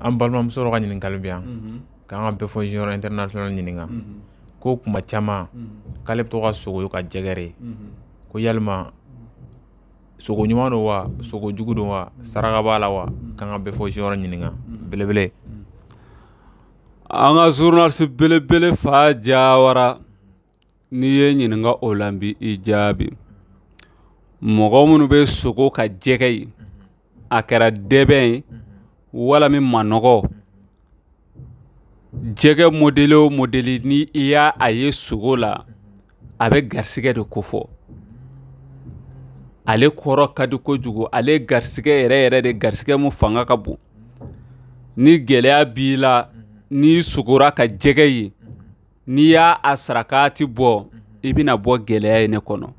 an balimamuso dɔ ka ɲininkali bɛ mhm. yan k'an ka bɛɛ fɔ junior international ɲininka mhm. ko kuma caman mhm. k'ale bɛ to ka sogo ka jɛgɛre ko yalima sogo ɲuman don wa sogo jugu don wa saraka b'a la wa k'an ka bɛɛ fɔ junior ɲininka belebele an ka journaliste belebele fa jawara n'i ye ɲininka o la bi i jaabi mɔgɔ minnu bɛ sogo ka jɛgɛ ye a kɛra dɛbɛn ye wala min manɔgɔ jɛgɛ modeli o modeli ni i y'a a ye sogo la a bɛ garisigɛ de kofɔ ale kɔrɔ ka di kojugu ale garisigɛ yɛrɛ yɛrɛ de garisigɛ mu fanga ka bon ni gɛlɛya b'i la n'i sugora ka jɛgɛ ye n'i y'a a saraka ti bɔ i bena bɔ gɛlɛya ye ne kɔnɔ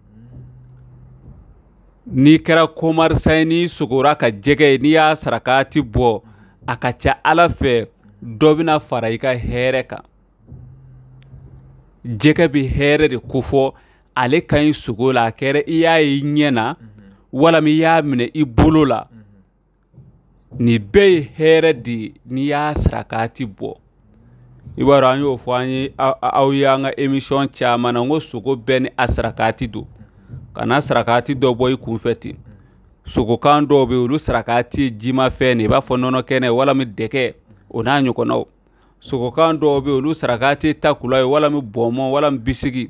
n'i kɛra komarisa ye n'i sogora ka jɛgɛ ye n'i y'a sarakati bɔ a ka ca ala fɛ dɔ bena fara i ka hɛɛrɛ kan jɛgɛ be hɛɛrɛ de kofɔ ale ka ɲi sogo la a kɛra i y'a ye i ɲɛ na walama i y'a minɛ i bolo la ni bɛɛ ye hɛɛrɛ de ye n'i y'a sarakati bɔ i b'a dɔn an y'o fɔ an ye aw ye an ka emisiyɔn caman na n ko sogo bɛɛ ni a sarakati don kana sarakati dɔ bɔ i kunfɛ ten sogokan dɔw be olu sarakati ye jimafɛn de i b'a fɔ nɔnɔ kɛnɛ walima dɛgɛ o n'a ɲɔgɔnnaw sogokan dɔw be olu sarakati ye takula ye walima bɔnmɔ walima bisigi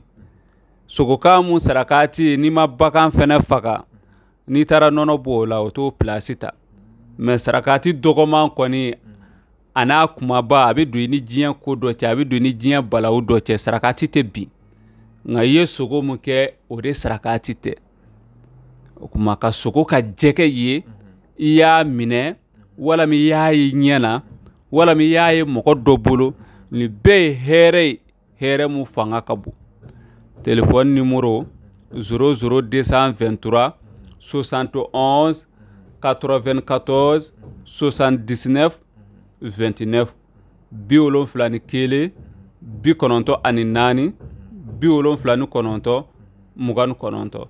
sogokan mun sarakati ye n'i ma bagan fɛnɛ faga n'i taara nɔnɔ bɔ o la o t'o pilasi ta mɛ sarakati dɔgɔman kɔni a n'a kumaba a be don i ni diɲɛ ko dɔ cɛ a bɛ don i ni diɲɛ balawu dɔ cɛ sarakati tɛ bin nka i ye sogo mu kɛ o de sarakati tɛ o kuma ka sogo ka jɛgɛ ye i y'a minɛ mhm. walami i y'a ye ɲɛ na walami i y'a ye mɔgɔ dɔ bolo nin bɛɛ ye hɛrɛ ye hɛrɛ mu fanga ka bon telefɔni nimoro 00223 71 94 79 29 bi wolonfila ni kelen mhm. bi kɔnɔntɔ ani naani bi wolonfila ni kɔnɔntɔn mugan ni kɔnɔntɔn